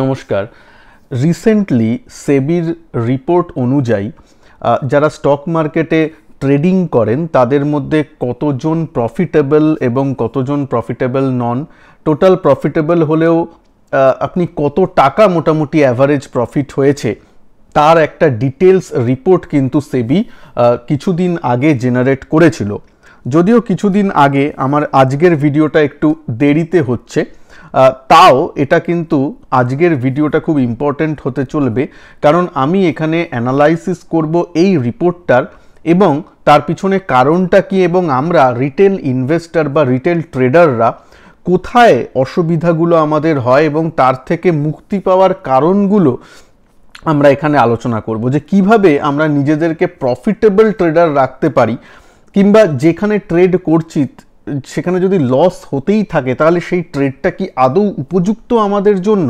নমস্কার recently সেবির report অনুযায়ী যারা স্টক মার্কেটে ট্রেডিং করেন তাদের মধ্যে কতজন প্রফিটেবল এবং কতজন প্রফিটেবল নন টোটাল প্রফিটেবল হলেও আপনি কত টাকা মোটামুটি অ্যাভারেজ প্রফিট হয়েছে তার একটা ডিটেলস রিপোর্ট কিন্তু সেবি কিছুদিন আগে জেনারেট করেছিল যদিও কিছুদিন আগে আমার আজকের ভিডিওটা একটু দেরিতে হচ্ছে তাও এটা কিন্তু আজকের ভিডিওটা খুব ইম্পর্ট্যান্ট হতে চলবে কারণ আমি এখানে অ্যানালাইসিস করব এই রিপোর্টটার এবং তার পিছনে কারণটা কি এবং আমরা রিটেল ইনভেস্টর বা রিটেল ট্রেডাররা কোথায় অসুবিধাগুলো আমাদের হয় এবং তার থেকে মুক্তি পাওয়ার কারণগুলো আমরা এখানে আলোচনা করব যে কিভাবে আমরা নিজেদেরকে প্রফিটেবল ট্রেডার রাখতে পারি কিংবা যেখানে ট্রেড করছি সেখানে যদি লস হতেই থাকে তাহলে সেই ট্রেডটা কি আদৌ উপযুক্ত আমাদের জন্য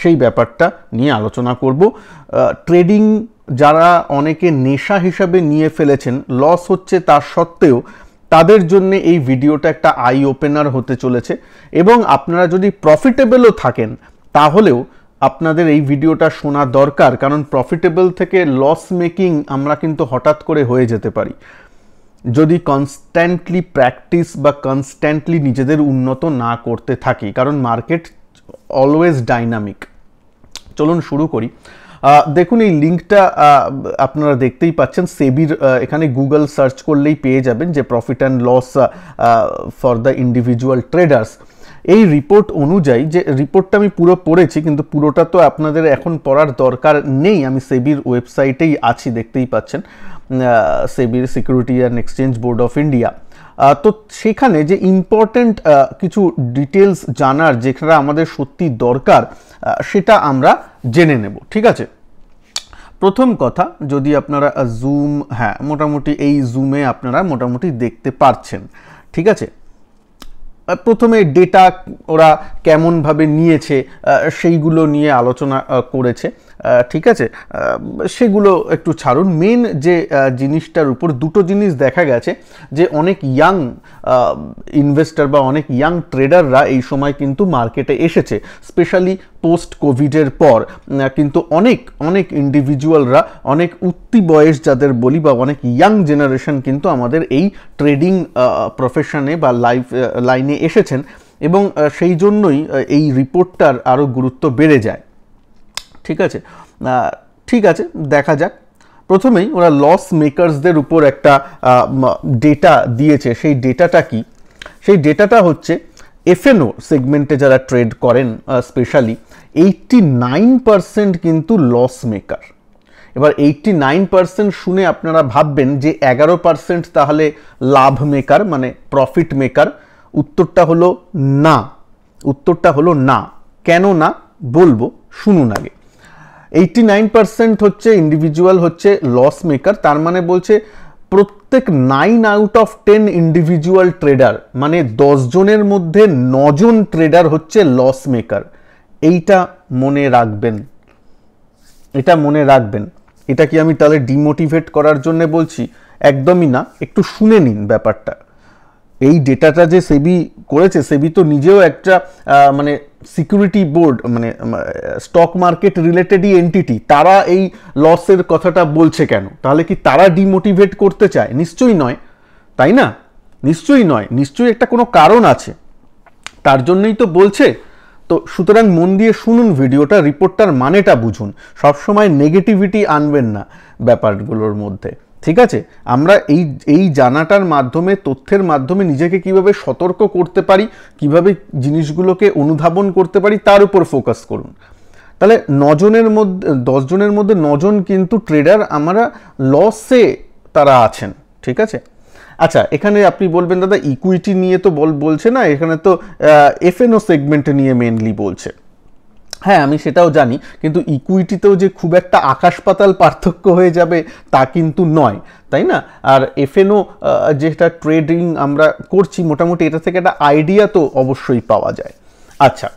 সেই ব্যাপারটা নিয়ে আলোচনা করব ট্রেডিং যারা অনেকে নেশা হিসাবে নিয়ে ফেলেছেন লস হচ্ছে তার সত্ত্বেও তাদের জন্য এই ভিডিওটা একটা আই ওপেনার হতে চলেছে এবং আপনারা যদি প্রফিটেবলও থাকেন তাহলেও আপনাদের এই ভিডিওটা শোনা দরকার কারণ প্রফিটেবল থেকে লস মেকিং আমরা কিন্তু হঠাৎ করে হয়ে যেতে পারি যদি কনস্ট্যান্টলি প্র্যাকটিস বা কনস্ট্যান্টলি নিজেদের উন্নত না করতে থাকি কারণ মার্কেট অলওয়েজ ডাইনামিক চলুন শুরু করি দেখুন এই লিঙ্কটা আপনারা দেখতেই পাচ্ছেন সেবির এখানে গুগল সার্চ করলেই পেয়ে যাবেন যে profit and loss for the individual traders এই রিপোর্ট অনুযায়ী যে রিপোর্টটা আমি পুরো পড়েছি কিন্তু পুরোটা তো আপনাদের এখন পড়ার দরকার নেই আমি সেবির ওয়েবসাইটেই আছি দেখতেই পাচ্ছেন সেবির security and exchange board of India তো সেখানে যে ইম্পর্ট্যান্ট কিছু ডিটেলস জানার যেখানে আমাদের সত্যি দরকার সেটা আমরা জেনে নেব ঠিক আছে প্রথম কথা যদি আপনারা জুম হ্যাঁ মোটামুটি এই জুমে আপনারা মোটামুটি দেখতে পারছেন ঠিক আছে প্রথমে ডেটা ওরা কেমনভাবে নিয়েছে সেইগুলো নিয়ে আলোচনা করেছে ঠিক আছে সেগুলো একটু ছাড়ুন মেন যে জিনিসটার উপর দুটো জিনিস দেখা গেছে যে অনেক ইয়াং ইনভেস্টার বা অনেক ইয়াং ট্রেডাররা এই সময় কিন্তু মার্কেটে এসেছে স্পেশালি পোস্ট কোভিডের পর কিন্তু অনেক অনেক ইন্ডিভিজুয়ালরা অনেক উত্তি বয়স যাদের বলি বা অনেক ইয়াং জেনারেশন কিন্তু আমাদের এই ট্রেডিং প্রফেশনে বা লাইফ লাইনে এসেছেন এবং সেই জন্যই এই রিপোর্টটার আরও গুরুত্ব বেড়ে যায় ঠিক আছে ঠিক আছে দেখা যাক প্রথমেই ওরা লস মেকারসদের উপর একটা ডেটা দিয়েছে সেই ডেটাটা কি সেই ডেটাটা হচ্ছে এফএনও সেগমেন্টে যারা ট্রেড করেন স্পেশালি এইটটি নাইন পারসেন্ট কিন্তু লস মেকার এবার এইটটি নাইন পার্সেন্ট শুনে আপনারা ভাববেন যে এগারো পার্সেন্ট তাহলে লাভ মেকার মানে প্রফিট মেকার উত্তরটা হলো না উত্তরটা হলো না কেন না বলবো শুনুন আগে এইটি নাইন পার্সেন্ট হচ্ছে ইন্ডিভিজুয়াল হচ্ছে লস মেকার তার মানে বলছে প্রত্যেক nine out of ten individual trader মানে দশজনের মধ্যে নজন ট্রেডার হচ্ছে লস মেকার এইটা মনে রাখবেন এটা মনে রাখবেন এটা কি আমি তাহলে ডিমোটিভেট করার জন্য বলছি একদমই না একটু শুনে নিন ব্যাপারটা এই ডেটাটা যে সেবি করেছে সেবি তো নিজেও একটা মানে সিকিউরিটি বোর্ড মানে স্টক মার্কেট রিলেটেডই এন্টিটি তারা এই লসের কথাটা বলছে কেন তাহলে কি তারা ডিমোটিভেট করতে চায় নিশ্চয়ই নয় তাই না নিশ্চয়ই নয় নিশ্চয়ই একটা কোনো কারণ আছে তার জন্যই তো বলছে তো সুতরাং মন দিয়ে শুনুন ভিডিওটা রিপোর্টটার মানেটা বুঝুন সবসময় নেগেটিভিটি আনবেন না ব্যাপারগুলোর মধ্যে ঠিক আছে আমরা এই এই জানাটার মাধ্যমে তথ্যের মাধ্যমে নিজেকে কিভাবে সতর্ক করতে পারি কিভাবে জিনিসগুলোকে অনুধাবন করতে পারি তার উপর ফোকাস করুন তাহলে নজনের মধ্যে দশজনের মধ্যে নজন কিন্তু ট্রেডার আমরা লসে তারা আছেন ঠিক আছে আচ্ছা এখানে আপনি বলবেন দাদা ইকুইটি নিয়ে তো বল বলছে না এখানে তো এফএনও সেগমেন্ট নিয়ে মেনলি বলছে হ্যাঁ আমি সেটাও জানি কিন্তু ইকুইটিতেও যে খুব একটা আকাশ পাতাল পার্থক্য হয়ে যাবে তা কিন্তু নয় তাই না আর এফএনও যেটা ট্রেডিং আমরা করছি মোটামুটি এটা থেকে একটা আইডিয়া তো অবশ্যই পাওয়া যায় আচ্ছা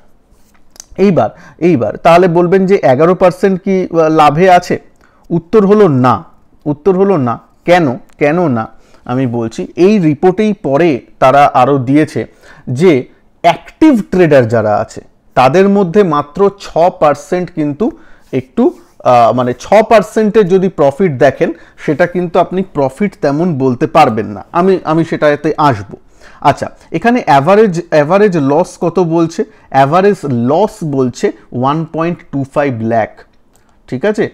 এইবার এইবার তাহলে বলবেন যে এগারো পার্সেন্ট কি লাভে আছে উত্তর হলো না উত্তর হলো না কেন কেন না আমি বলছি এই রিপোর্টেই পরে তারা আরও দিয়েছে যে অ্যাক্টিভ ট্রেডার যারা আছে তাদের মধ্যে মাত্র ছ পার্সেন্ট কিন্তু একটু মানে ছ পার্সেন্টের যদি প্রফিট দেখেন সেটা কিন্তু আপনি প্রফিট তেমন বলতে পারবেন না আমি আমি সেটাতে আসব আচ্ছা এখানে অ্যাভারেজ অ্যাভারেজ লস কত বলছে অ্যাভারেজ লস বলছে one point two five lakh ঠিক আছে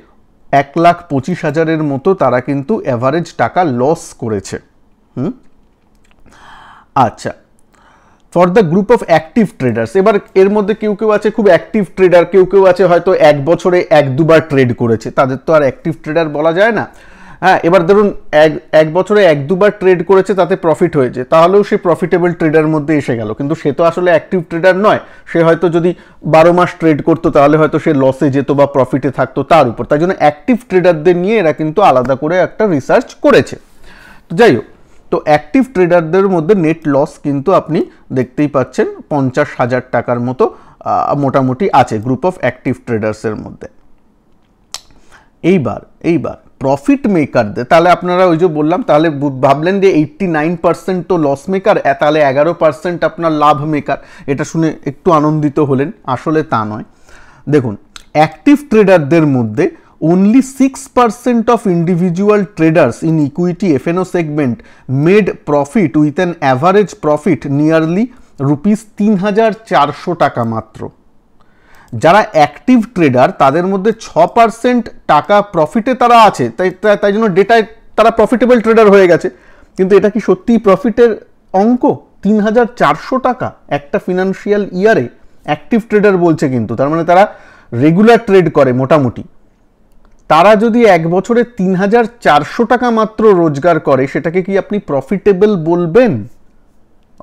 এক লাখ পঁচিশ হাজারের মতো তারা কিন্তু অ্যাভারেজ টাকা লস করেছে হুম আচ্ছা for the group of active traders এবার এর মধ্যে কেউ কেউ আছে খুব অ্যাক্টিভ ট্রেডার কেউ কেউ আছে হয়তো এক বছরে এক দুবার ট্রেড করেছে তাদের তো আর অ্যাক্টিভ ট্রেডার বলা যায় না হ্যাঁ এবার ধরুন এক এক বছরে এক দুবার ট্রেড করেছে তাতে প্রফিট হয়েছে তাহলেও সে প্রফিটেবল ট্রেডার মধ্যে এসে গেল কিন্তু সে তো আসলে অ্যাক্টিভ ট্রেডার নয় সে হয়তো যদি বারো মাস ট্রেড করতো তাহলে হয়তো সে লসে যেত বা প্রফিটে থাকতো তার উপর তাই জন্য অ্যাক্টিভ ট্রেডারদের নিয়ে এরা কিন্তু আলাদা করে একটা রিসার্চ করেছে তো যাই হোক তো অ্যাক্টিভ ট্রেডারদের মধ্যে নেট লস কিন্তু আপনি দেখতেই পাচ্ছেন পঞ্চাশ হাজার টাকার মতো মোটামুটি আছে গ্রুপ অফ অ্যাক্টিভ ট্রেডার্সের মধ্যে এইবার এইবার প্রফিট মেকারদের তাহলে আপনারা ওই যে বললাম তাহলে ভাবলেন যে এইট্টি নাইন পার্সেন্ট তো লস মেকার তাহলে এগারো পার্সেন্ট আপনার লাভ মেকার এটা শুনে একটু আনন্দিত হলেন আসলে তা নয় দেখুন অ্যাক্টিভ ট্রেডারদের মধ্যে only 6% of individual traders in equity FNO segment made profit with an average profit nearly rupees 3400 টাকা মাত্র যারা অ্যাক্টিভ ট্রেডার তাদের মধ্যে ছ পার্সেন্ট টাকা প্রফিটে তারা আছে তাই তাই জন্য ডেটায় তারা প্রফিটেবল ট্রেডার হয়ে গেছে কিন্তু এটা কি সত্যিই প্রফিটের অঙ্ক তিন হাজার চারশো টাকা একটা ফিনান্সিয়াল ইয়ারে অ্যাক্টিভ ট্রেডার বলছে কিন্তু তার মানে তারা রেগুলার ট্রেড করে মোটামুটি তারা যদি এক বছরে তিন হাজার চারশো টাকা মাত্র রোজগার করে সেটাকে কি আপনি প্রফিটেবল বলবেন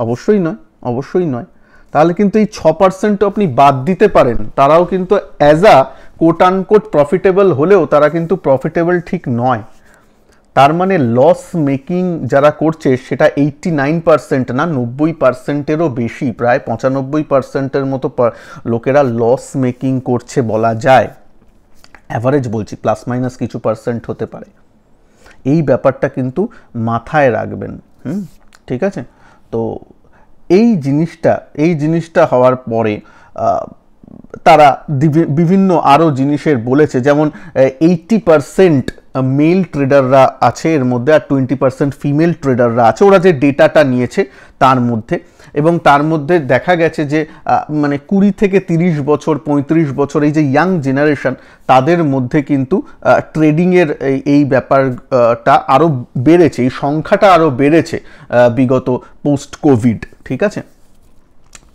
অবশ্যই নয় অবশ্যই নয় তাহলে কিন্তু এই ছ পার্সেন্ট আপনি বাদ দিতে পারেন তারাও কিন্তু as a quote unquote profitable হলেও তারা কিন্তু প্রফিটেবল ঠিক নয় তার মানে লস মেকিং যারা করছে সেটা এইটটি নাইন পার্সেন্ট না নব্বই পার্সেন্টেরও বেশি প্রায় পঁচানব্বই পার্সেন্টের মতো লোকেরা লস মেকিং করছে বলা যায় অ্যাভারেজ বলছি প্লাস মাইনাস কিছু পার্সেন্ট হতে পারে এই ব্যাপারটা কিন্তু মাথায় রাখবেন হুম ঠিক আছে তো এই জিনিসটা এই জিনিসটা হওয়ার পরে তারা বিভিন্ন আরও জিনিসের বলেছে যেমন এইটি পারসেন্ট মেল ট্রেডাররা আছে এর মধ্যে আর টোয়েন্টি পার্সেন্ট ফিমেল ট্রেডাররা আছে ওরা যে ডেটাটা নিয়েছে তার মধ্যে এবং তার মধ্যে দেখা গেছে যে মানে কুড়ি থেকে তিরিশ বছর পঁয়ত্রিশ বছর এই যে ইয়াং জেনারেশন তাদের মধ্যে কিন্তু ট্রেডিংয়ের এই ব্যাপারটা আরও বেড়েছে এই সংখ্যাটা আরও বেড়েছে বিগত পোস্ট কোভিড ঠিক আছে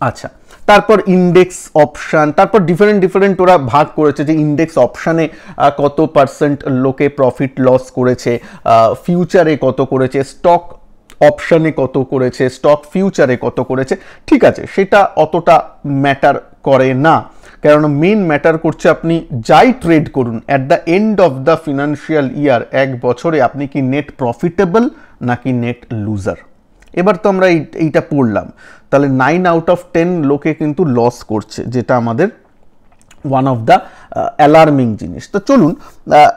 আচ্ছা তারপর ইন্ডেক্স অপশান তারপর ডিফারেন্ট ডিফারেন্ট ওরা ভাগ করেছে যে ইন্ডেক্স অপশানে কত পার্সেন্ট লোকে প্রফিট লস করেছে ফিউচারে কত করেছে স্টক অপশানে কত করেছে স্টক ফিউচারে কত করেছে ঠিক আছে সেটা অতটা ম্যাটার করে না কেননা মেন ম্যাটার করছে আপনি যাই ট্রেড করুন at the end of the financial year এক বছরে আপনি কি নেট প্রফিটেবল নাকি নেট লুজার এবার তো আমরা এইটা পড়লাম তাহলে নাইন আউট অফ টেন লোকে কিন্তু লস করছে যেটা আমাদের ওয়ান অফ দ্য অ্যালার্মিং জিনিস তো চলুন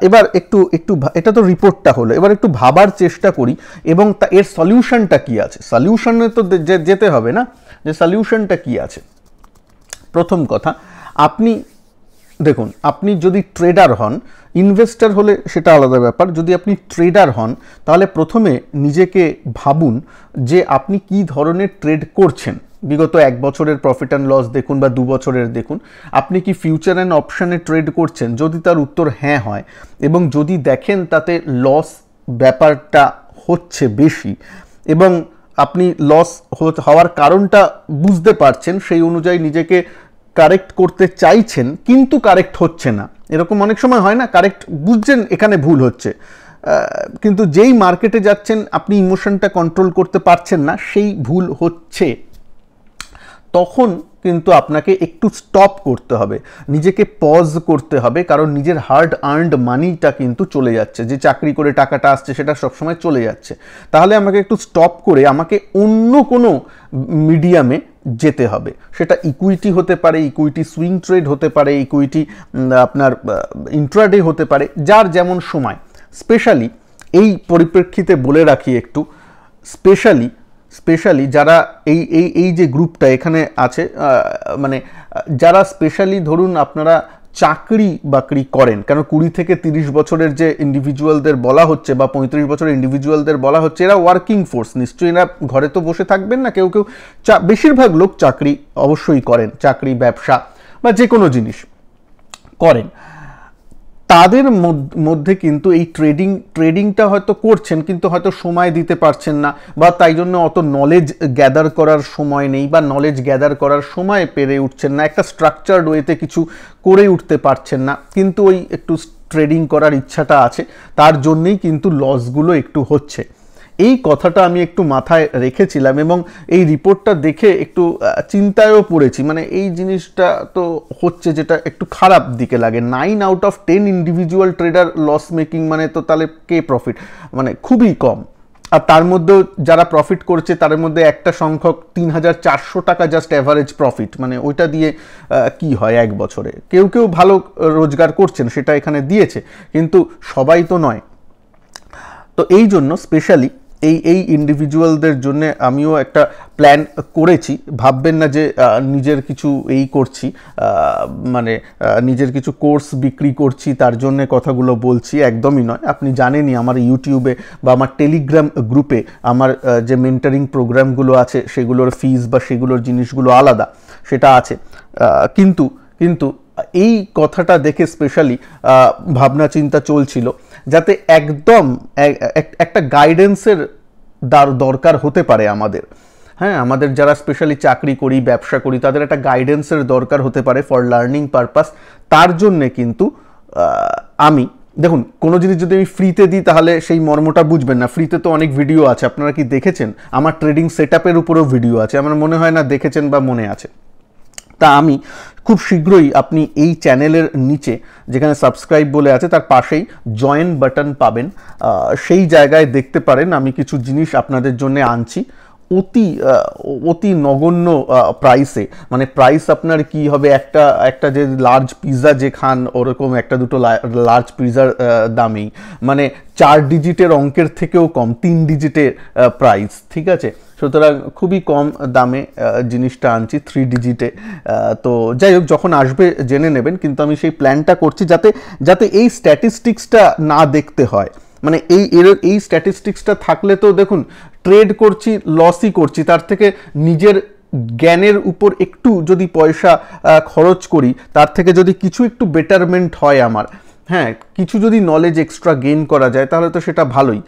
এবার একটু একটু এটা তো রিপোর্টটা হলো এবার একটু ভাবার চেষ্টা করি এবং তা এর সলিউশনটা কী আছে সলিউশনে তো যেতে হবে না যে সলিউশনটা কি আছে প্রথম কথা আপনি দেখুন আপনি যদি ট্রেডার হন ইনভেস্টার হলে সেটা আলাদা ব্যাপার যদি আপনি ট্রেডার হন তাহলে প্রথমে নিজেকে ভাবুন যে আপনি কি ধরনের ট্রেড করছেন বিগত এক বছরের প্রফিট অ্যান্ড লস দেখুন বা দু বছরের দেখুন আপনি কি ফিউচার অ্যান্ড অপশানে ট্রেড করছেন যদি তার উত্তর হ্যাঁ হয় এবং যদি দেখেন তাতে লস ব্যাপারটা হচ্ছে বেশি এবং আপনি লস হওয়ার কারণটা বুঝতে পারছেন সেই অনুযায়ী নিজেকে কারেক্ট করতে চাইছেন কিন্তু কারেক্ট হচ্ছে না এরকম অনেক সময় হয় না কারেক্ট বুঝছেন এখানে ভুল হচ্ছে কিন্তু যেই মার্কেটে যাচ্ছেন আপনি ইমোশনটা কন্ট্রোল করতে পারছেন না সেই ভুল হচ্ছে তখন কিন্তু আপনাকে একটু স্টপ করতে হবে নিজেকে পজ করতে হবে কারণ নিজের হার্ড আর্নড মানিটা কিন্তু চলে যাচ্ছে যে চাকরি করে টাকাটা আসছে সেটা সবসময় চলে যাচ্ছে তাহলে আমাকে একটু স্টপ করে আমাকে অন্য কোনো মিডিয়ামে যেতে হবে সেটা ইকুইটি হতে পারে ইকুইটি সুইং ট্রেড হতে পারে ইকুইটি আপনার ইন্ট্রাডে হতে পারে যার যেমন সময় স্পেশালি এই পরিপ্রেক্ষিতে বলে রাখি একটু স্পেশালি স্পেশালি যারা এই এই এই যে গ্রুপটা এখানে আছে মানে যারা স্পেশালি ধরুন আপনারা চাকরি বাকরি করেন কেন কুড়ি থেকে তিরিশ বছরের যে ইন্ডিভিজুয়ালদের বলা হচ্ছে বা পঁয়ত্রিশ বছরের ইন্ডিভিজুয়ালদের বলা হচ্ছে এরা ওয়ার্কিং ফোর্স নিশ্চয়ই এরা ঘরে তো বসে থাকবেন না কেউ কেউ চা বেশিরভাগ লোক চাকরি অবশ্যই করেন চাকরি ব্যবসা বা যে কোনো জিনিস করেন তাদের মধ্যে কিন্তু এই ট্রেডিং ট্রেডিংটা হয়তো করছেন কিন্তু হয়তো সময় দিতে পারছেন না বা তাই জন্য অত নলেজ গ্যাদার করার সময় নেই বা নলেজ গ্যাদার করার সময় পেরে উঠছেন না একটা স্ট্রাকচার্ড ওয়েতে কিছু করে উঠতে পারছেন না কিন্তু ওই একটু ট্রেডিং করার ইচ্ছাটা আছে তার জন্যেই কিন্তু লসগুলো একটু হচ্ছে এই কথাটা আমি একটু মাথায় রেখেছিলাম এবং এই রিপোর্টটা দেখে একটু চিন্তায়ও পড়েছি মানে এই জিনিসটা তো হচ্ছে যেটা একটু খারাপ দিকে লাগে nine out of ten individual trader loss making মানে তো তাহলে কে প্রফিট মানে খুবই কম আর তার মধ্যেও যারা প্রফিট করছে তার মধ্যে একটা সংখ্যক তিন হাজার চারশো টাকা জাস্ট অ্যাভারেজ প্রফিট মানে ওইটা দিয়ে কি হয় এক বছরে কেউ কেউ ভালো রোজগার করছেন সেটা এখানে দিয়েছে কিন্তু সবাই তো নয় তো এই জন্য স্পেশালি এই এই ইন্ডিভিজুয়ালদের জন্য আমিও একটা প্ল্যান করেছি ভাববেন না যে নিজের কিছু এই করছি মানে নিজের কিছু কোর্স বিক্রি করছি তার জন্য কথাগুলো বলছি একদমই নয় আপনি জানেনই আমার ইউটিউবে বা আমার টেলিগ্রাম গ্রুপে আমার যে মেন্টারিং প্রোগ্রামগুলো আছে সেগুলোর ফিজ বা সেগুলোর জিনিসগুলো আলাদা সেটা আছে কিন্তু কিন্তু এই কথাটা দেখে স্পেশালি ভাবনা চিন্তা চলছিল যাতে একদম একটা গাইডেন্সের দ্বার দরকার হতে পারে আমাদের হ্যাঁ আমাদের যারা স্পেশালি চাকরি করি ব্যবসা করি তাদের একটা গাইডেন্সের দরকার হতে পারে ফর লার্নিং পারপাস তার জন্যে কিন্তু আমি দেখুন কোনো জিনিস যদি আমি ফ্রিতে দিই তাহলে সেই মর্মটা বুঝবেন না ফ্রিতে তো অনেক ভিডিও আছে আপনারা কি দেখেছেন আমার ট্রেডিং সেট আপের উপরেও ভিডিও আছে আমার মনে হয় না দেখেছেন বা মনে আছে তা আমি খুব শীঘ্রই আপনি এই চ্যানেলের নিচে যেখানে সাবস্ক্রাইব বলে আছে তার পাশেই জয়েন বাটন পাবেন সেই জায়গায় দেখতে পারেন আমি কিছু জিনিস আপনাদের জন্য আনছি অতি অতি নগণ্য প্রাইসে মানে প্রাইস আপনার কি হবে একটা একটা যে লার্জ পিৎজা যে খান ওরকম একটা দুটো লার্জ পিৎজার দামেই মানে চার ডিজিটের অঙ্কের থেকেও কম তিন ডিজিটের প্রাইস ঠিক আছে সুতরাং খুবই কম দামে জিনিসটা আনছি থ্রি ডিজিটে তো যাই হোক যখন আসবে জেনে নেবেন কিন্তু আমি সেই প্ল্যানটা করছি যাতে যাতে এই স্ট্যাটিস্টিক্সটা না দেখতে হয় মানে এই এর এই স্ট্যাটিস্টিক্সটা থাকলে তো দেখুন ট্রেড করছি লসই করছি তার থেকে নিজের জ্ঞানের উপর একটু যদি পয়সা খরচ করি তার থেকে যদি কিছু একটু বেটারমেন্ট হয় আমার হ্যাঁ কিছু যদি নলেজ এক্সট্রা গেইন করা যায় তাহলে তো সেটা ভালোই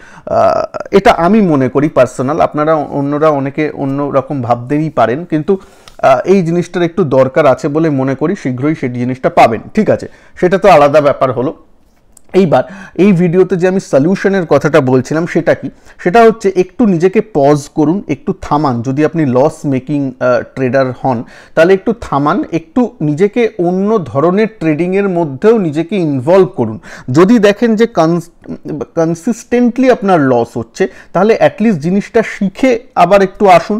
এটা আমি মনে করি পার্সোনাল আপনারা অন্যরা অনেকে অন্য রকম ভাবতেই পারেন কিন্তু এই জিনিসটার একটু দরকার আছে বলে মনে করি শীঘ্রই সেই জিনিসটা পাবেন ঠিক আছে সেটা তো আলাদা ব্যাপার হলো এইবার এই ভিডিওতে যে আমি সলিউশনের কথাটা বলছিলাম সেটা কি সেটা হচ্ছে একটু নিজেকে পজ করুন একটু থামান যদি আপনি লস মেকিং ট্রেডার হন তাহলে একটু থামান একটু নিজেকে অন্য ধরনের ট্রেডিংয়ের মধ্যেও নিজেকে ইনভলভ করুন যদি দেখেন যে কনসিস্টেন্টলি আপনার লস হচ্ছে তাহলে অ্যাটলিস্ট জিনিসটা শিখে আবার একটু আসুন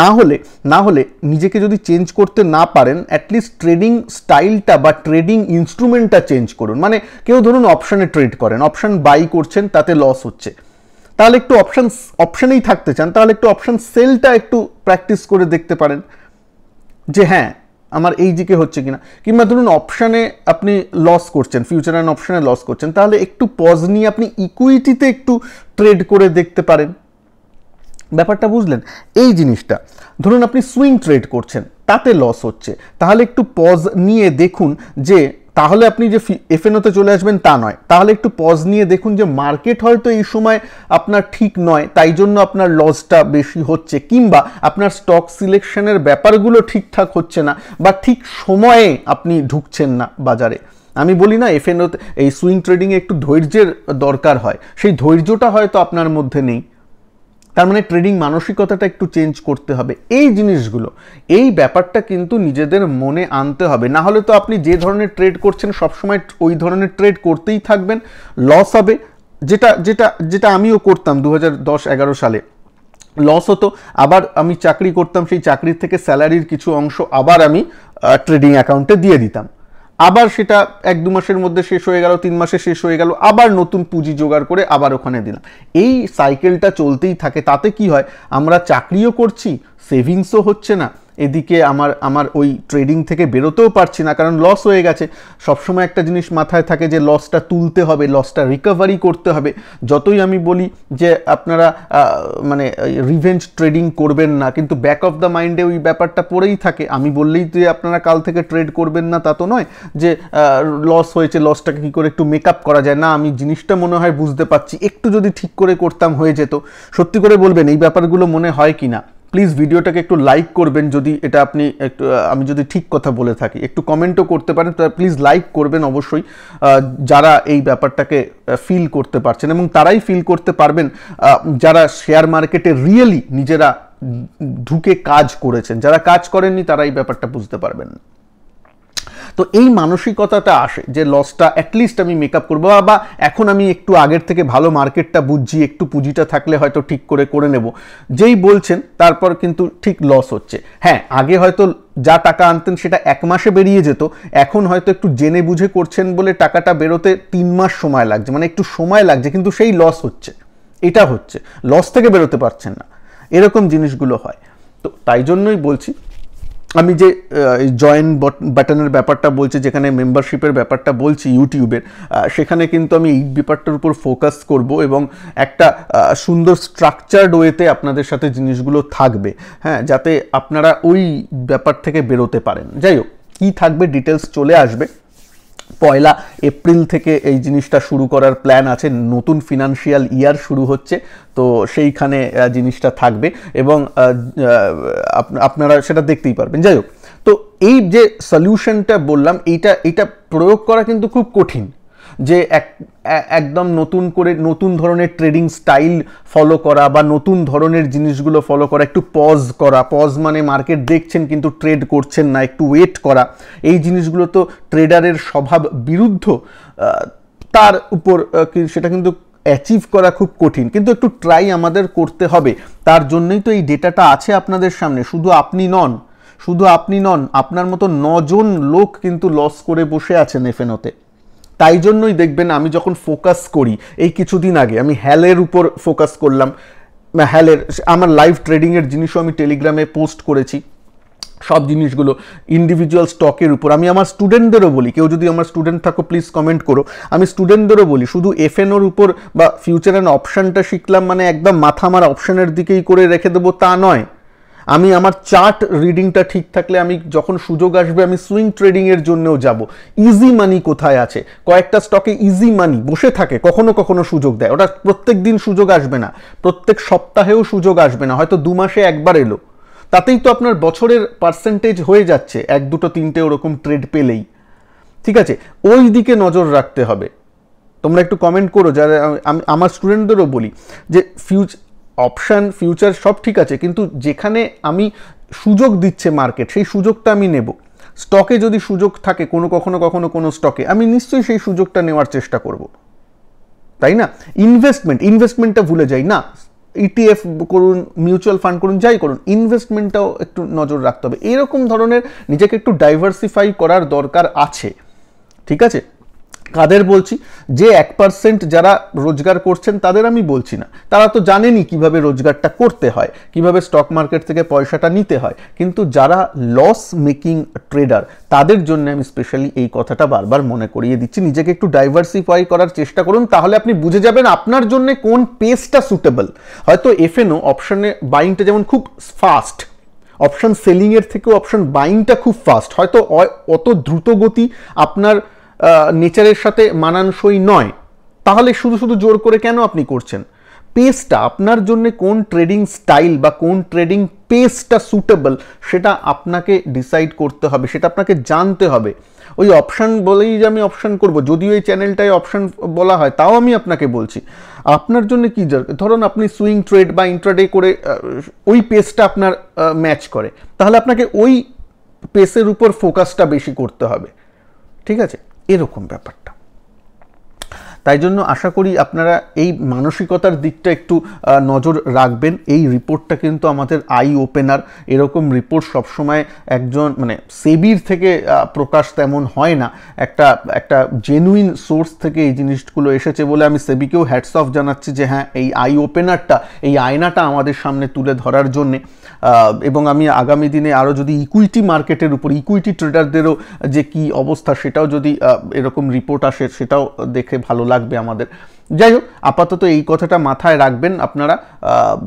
না হলে না হলে নিজেকে যদি চেঞ্জ করতে না পারেন অ্যাটলিস্ট ট্রেডিং স্টাইলটা বা ট্রেডিং ইনস্ট্রুমেন্টটা চেঞ্জ করুন মানে কেউ ধরুন অপশানে ট্রেড করেন অপশান বাই করছেন তাতে লস হচ্ছে তাহলে একটু অপশান অপশানেই থাকতে চান তাহলে একটু অপশান সেলটা একটু প্র্যাকটিস করে দেখতে পারেন যে হ্যাঁ আমার এই দিকে হচ্ছে কিনা কিংবা ধরুন অপশানে আপনি লস করছেন ফিউচার অ্যান্ড অপশানে লস করছেন তাহলে একটু পজ নিয়ে আপনি ইকুইটিতে একটু ট্রেড করে দেখতে পারেন ব্যাপারটা বুঝলেন এই জিনিসটা ধরুন আপনি সুইং ট্রেড করছেন তাতে লস হচ্ছে তাহলে একটু পজ নিয়ে দেখুন যে তাহলে আপনি যে এফএনওতে চলে আসবেন তা নয় তাহলে একটু পজ নিয়ে দেখুন যে মার্কেট হয়তো এই সময় আপনার ঠিক নয় তাই জন্য আপনার লসটা বেশি হচ্ছে কিংবা আপনার স্টক সিলেকশনের ব্যাপারগুলো ঠিকঠাক হচ্ছে না বা ঠিক সময়ে আপনি ঢুকছেন না বাজারে আমি বলি না এফএনও এই সুইং ট্রেডিংয়ে একটু ধৈর্যের দরকার হয় সেই ধৈর্যটা হয়তো আপনার মধ্যে নেই তার মানে ট্রেডিং মানসিকতাটা একটু চেঞ্জ করতে হবে এই জিনিসগুলো এই ব্যাপারটা কিন্তু নিজেদের মনে আনতে হবে না হলে তো আপনি যে ধরনের ট্রেড করছেন সবসময় ওই ধরনের ট্রেড করতেই থাকবেন লস হবে যেটা যেটা যেটা আমিও করতাম দু হাজার দশ এগারো সালে লস হতো আবার আমি চাকরি করতাম সেই চাকরির থেকে স্যালারির কিছু অংশ আবার আমি ট্রেডিং অ্যাকাউন্টে দিয়ে দিতাম আবার সেটা এক দু মাসের মধ্যে শেষ হয়ে গেল তিন মাসে শেষ হয়ে গেল আবার নতুন পুঁজি জোগাড় করে আবার ওখানে দিলাম এই সাইকেলটা চলতেই থাকে তাতে কি হয় আমরা চাকরিও করছি সেভিংসও হচ্ছে না এদিকে আমার আমার ওই ট্রেডিং থেকে বেরোতেও পারছি না কারণ লস হয়ে গেছে সবসময় একটা জিনিস মাথায় থাকে যে লসটা তুলতে হবে লসটা রিকভারি করতে হবে যতই আমি বলি যে আপনারা মানে রিভেঞ্জ ট্রেডিং করবেন না কিন্তু ব্যাক অফ দ্য মাইন্ডে ওই ব্যাপারটা পড়েই থাকে আমি বললেই যে আপনারা কাল থেকে ট্রেড করবেন না তা তো নয় যে লস হয়েছে লসটাকে কী করে একটু মেক আপ করা যায় না আমি জিনিসটা মনে হয় বুঝতে পারছি একটু যদি ঠিক করে করতাম হয়ে যেত সত্যি করে বলবেন এই ব্যাপারগুলো মনে হয় কি না প্লিজ ভিডিওটাকে একটু লাইক করবেন যদি এটা আপনি একটু আমি যদি ঠিক কথা বলে থাকি একটু কমেন্টও করতে পারেন প্লিজ লাইক করবেন অবশ্যই যারা এই ব্যাপারটাকে ফিল করতে পারছেন এবং তারাই ফিল করতে পারবেন যারা শেয়ার মার্কেটে রিয়েলি নিজেরা ঢুকে কাজ করেছেন যারা কাজ করেননি তারা এই ব্যাপারটা বুঝতে পারবেন তো এই মানসিকতাটা আসে যে লসটা অ্যাটলিস্ট আমি মেকআপ করবো বা এখন আমি একটু আগের থেকে ভালো মার্কেটটা বুঝছি একটু পুঁজিটা থাকলে হয়তো ঠিক করে করে নেব যেই বলছেন তারপর কিন্তু ঠিক লস হচ্ছে হ্যাঁ আগে হয়তো যা টাকা আনতেন সেটা এক মাসে বেরিয়ে যেত এখন হয়তো একটু জেনে বুঝে করছেন বলে টাকাটা বেরোতে তিন মাস সময় লাগছে মানে একটু সময় লাগছে কিন্তু সেই লস হচ্ছে এটা হচ্ছে লস থেকে বেরোতে পারছেন না এরকম জিনিসগুলো হয় তো তাই জন্যই বলছি আমি যে জয়েন বাটনের ব্যাপারটা বলছি যেখানে মেম্বারশিপের ব্যাপারটা বলছি ইউটিউবের সেখানে কিন্তু আমি এই ব্যাপারটার উপর ফোকাস করব এবং একটা সুন্দর স্ট্রাকচার্ড ওয়েতে আপনাদের সাথে জিনিসগুলো থাকবে হ্যাঁ যাতে আপনারা ওই ব্যাপার থেকে বেরোতে পারেন যাই হোক কী থাকবে ডিটেলস চলে আসবে পয়লা এপ্রিল থেকে এই জিনিসটা শুরু করার প্ল্যান আছে নতুন ফিনান্সিয়াল ইয়ার শুরু হচ্ছে তো সেইখানে জিনিসটা থাকবে এবং আপনারা সেটা দেখতেই পারবেন যাই হোক তো এই যে সলিউশনটা বললাম এইটা এটা প্রয়োগ করা কিন্তু খুব কঠিন যে এক একদম নতুন করে নতুন ধরনের ট্রেডিং স্টাইল ফলো করা বা নতুন ধরনের জিনিসগুলো ফলো করা একটু পজ করা পজ মানে মার্কেট দেখছেন কিন্তু ট্রেড করছেন না একটু ওয়েট করা এই জিনিসগুলো তো ট্রেডারের স্বভাব বিরুদ্ধ তার উপর সেটা কিন্তু অ্যাচিভ করা খুব কঠিন কিন্তু একটু ট্রাই আমাদের করতে হবে তার জন্যই তো এই ডেটাটা আছে আপনাদের সামনে শুধু আপনি নন শুধু আপনি নন আপনার মতো নজন লোক কিন্তু লস করে বসে আছেন এফেনোতে তাই জন্যই দেখবেন আমি যখন ফোকাস করি এই কিছুদিন আগে আমি হ্যালের উপর ফোকাস করলাম হ্যালের আমার লাইভ ট্রেডিংয়ের জিনিসও আমি টেলিগ্রামে পোস্ট করেছি সব জিনিসগুলো ইন্ডিভিজুয়াল স্টকের উপর আমি আমার স্টুডেন্টদেরও বলি কেউ যদি আমার স্টুডেন্ট থাকো প্লিজ কমেন্ট করো আমি স্টুডেন্টদেরও বলি শুধু এফএনওর উপর বা ফিউচার অ্যান্ড অপশানটা শিখলাম মানে একদম মাথা আমার অপশানের দিকেই করে রেখে দেবো তা নয় আমি আমার চার্ট রিডিংটা ঠিক থাকলে আমি যখন সুযোগ আসবে আমি সুইং ট্রেডিংয়ের জন্যও যাব ইজি মানি কোথায় আছে কয়েকটা স্টকে ইজি মানি বসে থাকে কখনো কখনো সুযোগ দেয় ওটা প্রত্যেক দিন সুযোগ আসবে না প্রত্যেক সপ্তাহেও সুযোগ আসবে না হয়তো দু মাসে একবার এলো তাতেই তো আপনার বছরের পার্সেন্টেজ হয়ে যাচ্ছে এক দুটো তিনটে ওরকম ট্রেড পেলেই ঠিক আছে ওই দিকে নজর রাখতে হবে তোমরা একটু কমেন্ট করো যারা আমি আমার স্টুডেন্টদেরও বলি যে ফিউচার অপশান ফিউচার সব ঠিক আছে কিন্তু যেখানে আমি সুযোগ দিচ্ছে মার্কেট সেই সুযোগটা আমি নেব স্টকে যদি সুযোগ থাকে কোনো কখনো কখনো কোনো স্টকে আমি নিশ্চয়ই সেই সুযোগটা নেওয়ার চেষ্টা করব তাই না ইনভেস্টমেন্ট ইনভেস্টমেন্টটা ভুলে যাই না ইটিএফ e করুন মিউচুয়াল ফান্ড করুন যাই করুন ইনভেস্টমেন্টটাও একটু নজর রাখতে হবে এরকম ধরনের নিজেকে একটু ডাইভার্সিফাই করার দরকার আছে ঠিক আছে কাদের বলছি যে এক পার্সেন্ট যারা রোজগার করছেন তাদের আমি বলছি না তারা তো জানেনই কিভাবে রোজগারটা করতে হয় কিভাবে স্টক মার্কেট থেকে পয়সাটা নিতে হয় কিন্তু যারা লস মেকিং ট্রেডার তাদের জন্য আমি স্পেশালি এই কথাটা বারবার মনে করিয়ে দিচ্ছি নিজেকে একটু ডাইভার্সিফাই করার চেষ্টা করুন তাহলে আপনি বুঝে যাবেন আপনার জন্য কোন পেসটা সুটেবল হয়তো এফএনও অপশনে বাইংটা যেমন খুব ফাস্ট অপশন সেলিংয়ের থেকেও অপশন বাইংটা খুব ফাস্ট হয়তো অত দ্রুত গতি আপনার নেচারের সাথে মানানসই নয় তাহলে শুধু শুধু জোর করে কেন আপনি করছেন পেসটা আপনার জন্য কোন ট্রেডিং স্টাইল বা কোন ট্রেডিং পেসটা সুটেবল সেটা আপনাকে ডিসাইড করতে হবে সেটা আপনাকে জানতে হবে ওই অপশান বলেই যে আমি অপশান করব যদিও এই চ্যানেলটায় অপশান বলা হয় তাও আমি আপনাকে বলছি আপনার জন্য কী দরকার ধরুন আপনি সুইং ট্রেড বা ইন্টারডে করে ওই পেসটা আপনার ম্যাচ করে তাহলে আপনাকে ওই পেসের উপর ফোকাসটা বেশি করতে হবে ঠিক আছে এরকম ব্যাপারটা তাই জন্য আশা করি আপনারা এই মানসিকতার দিকটা একটু নজর রাখবেন এই রিপোর্টটা কিন্তু আমাদের আই ওপেনার এরকম রিপোর্ট সবসময় একজন মানে সেবির থেকে প্রকাশ তেমন হয় না একটা একটা জেনুইন সোর্স থেকে এই জিনিসগুলো এসেছে বলে আমি সেবিকেও হ্যাটস অফ জানাচ্ছি যে হ্যাঁ এই আই ওপেনারটা এই আয়নাটা আমাদের সামনে তুলে ধরার জন্যে এবং আমি আগামী দিনে আরও যদি ইকুইটি মার্কেটের উপর ইকুইটি ট্রেডারদেরও যে কি অবস্থা সেটাও যদি এরকম রিপোর্ট আসে সেটাও দেখে ভালো লাগে লাগবে আমাদের যাই হোক আপাতত এই কথাটা মাথায় রাখবেন আপনারা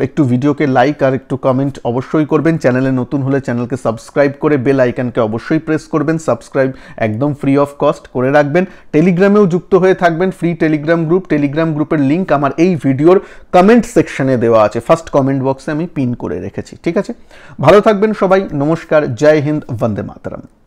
একটু ভিডিওকে লাইক আর একটু কমেন্ট অবশ্যই করবেন চ্যানেলে নতুন হলে চ্যানেলকে সাবস্ক্রাইব করে বেল আইকনকে অবশ্যই প্রেস করবেন সাবস্ক্রাইব একদম ফ্রি অফ কস্ট করে রাখবেন টেলিগ্রামেও যুক্ত হয়ে থাকবেন ফ্রি টেলিগ্রাম গ্রুপ টেলিগ্রাম গ্রুপের লিঙ্ক আমার এই ভিডিওর কমেন্ট সেকশনে দেওয়া আছে ফার্স্ট কমেন্ট বক্সে আমি পিন করে রেখেছি ঠিক আছে ভালো থাকবেন সবাই নমস্কার জয় হিন্দ বন্দে মাতারাম